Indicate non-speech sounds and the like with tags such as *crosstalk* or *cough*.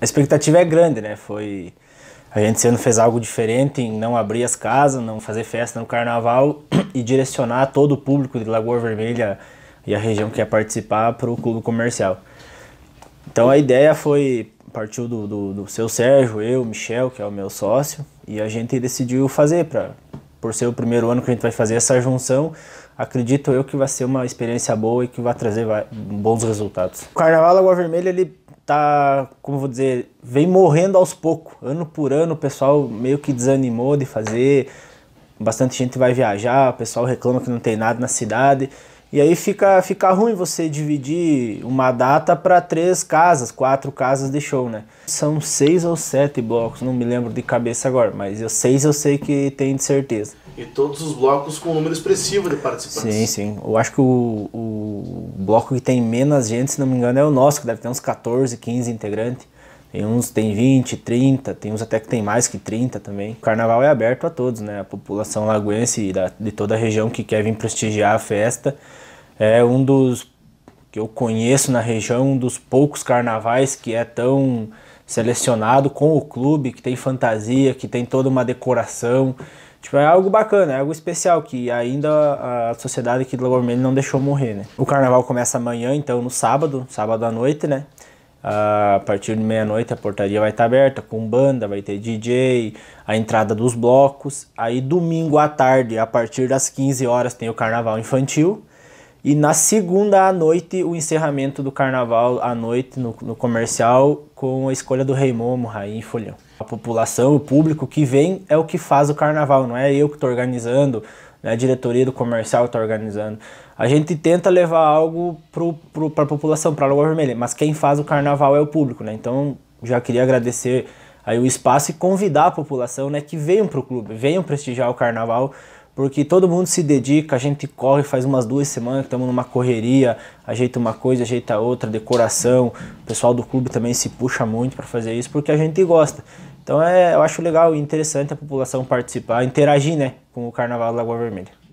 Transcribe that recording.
a expectativa é grande, né? Foi a gente sendo fez algo diferente em não abrir as casas, não fazer festa no carnaval *clears throat* e direcionar todo o público de Lagoa Vermelha e a região que quer participar para o clube comercial. Então a ideia foi partiu do, do, do seu Sérgio, eu, Michel, que é o meu sócio, e a gente decidiu fazer para por ser o primeiro ano que a gente vai fazer essa junção, acredito eu que vai ser uma experiência boa e que vai trazer bons resultados. O Carnaval Água Vermelha, ele tá, como vou dizer, vem morrendo aos poucos. Ano por ano o pessoal meio que desanimou de fazer, bastante gente vai viajar, o pessoal reclama que não tem nada na cidade. E aí fica, fica ruim você dividir uma data para três casas, quatro casas de show, né? São seis ou sete blocos, não me lembro de cabeça agora, mas eu, seis eu sei que tem de certeza. E todos os blocos com um número expressivo de participantes. Sim, sim. Eu acho que o, o bloco que tem menos gente, se não me engano, é o nosso, que deve ter uns 14, 15 integrantes. Tem uns tem 20, 30, tem uns até que tem mais que 30 também. O carnaval é aberto a todos, né? A população lagoense da, de toda a região que quer vir prestigiar a festa é um dos que eu conheço na região, um dos poucos carnavais que é tão selecionado com o clube, que tem fantasia, que tem toda uma decoração. Tipo, é algo bacana, é algo especial que ainda a sociedade aqui do Lago Vermelho não deixou morrer, né? O carnaval começa amanhã, então no sábado, sábado à noite, né? a partir de meia-noite a portaria vai estar tá aberta, com banda, vai ter DJ, a entrada dos blocos. Aí domingo à tarde, a partir das 15 horas, tem o carnaval infantil. E na segunda à noite, o encerramento do carnaval à noite no, no comercial com a escolha do Rei Momo, Rainha e Folhão. A população, o público que vem é o que faz o carnaval, não é eu que estou organizando, né, a diretoria do comercial está organizando. A gente tenta levar algo para a população, para a Lua Vermelha, mas quem faz o carnaval é o público, né? Então, já queria agradecer aí o espaço e convidar a população, né, que venham para o clube, venham prestigiar o carnaval, porque todo mundo se dedica, a gente corre faz umas duas semanas, estamos numa correria, ajeita uma coisa, ajeita outra, decoração. O pessoal do clube também se puxa muito para fazer isso, porque a gente gosta. Então é, eu acho legal e interessante a população participar, interagir né, com o Carnaval da Lagoa Vermelha.